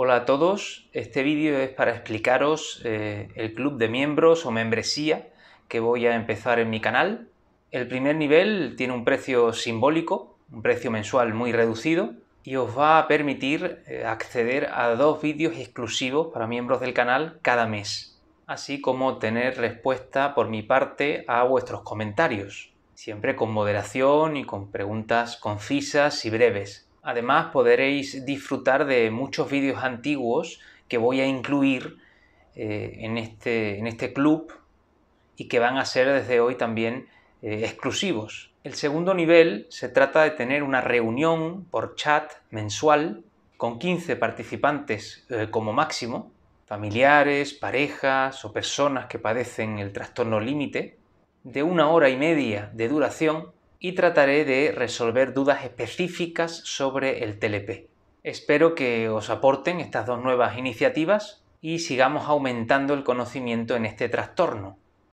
Hola a todos, este vídeo es para explicaros eh, el club de miembros o membresía que voy a empezar en mi canal. El primer nivel tiene un precio simbólico, un precio mensual muy reducido y os va a permitir eh, acceder a dos vídeos exclusivos para miembros del canal cada mes, así como tener respuesta por mi parte a vuestros comentarios, siempre con moderación y con preguntas concisas y breves Además podréis disfrutar de muchos vídeos antiguos que voy a incluir eh, este, en, este, club y que van a ser desde hoy también eh, exclusivos. El segundo nivel se trata de tener una reunión por chat mensual con 15 participantes eh, como máximo, familiares, parejas o personas que padecen el trastorno límite, de una hora y media de duración y trataré de resolver dudas específicas sobre el TLP. Espero que os aporten estas dos nuevas iniciativas y sigamos aumentando el conocimiento en este trastorno.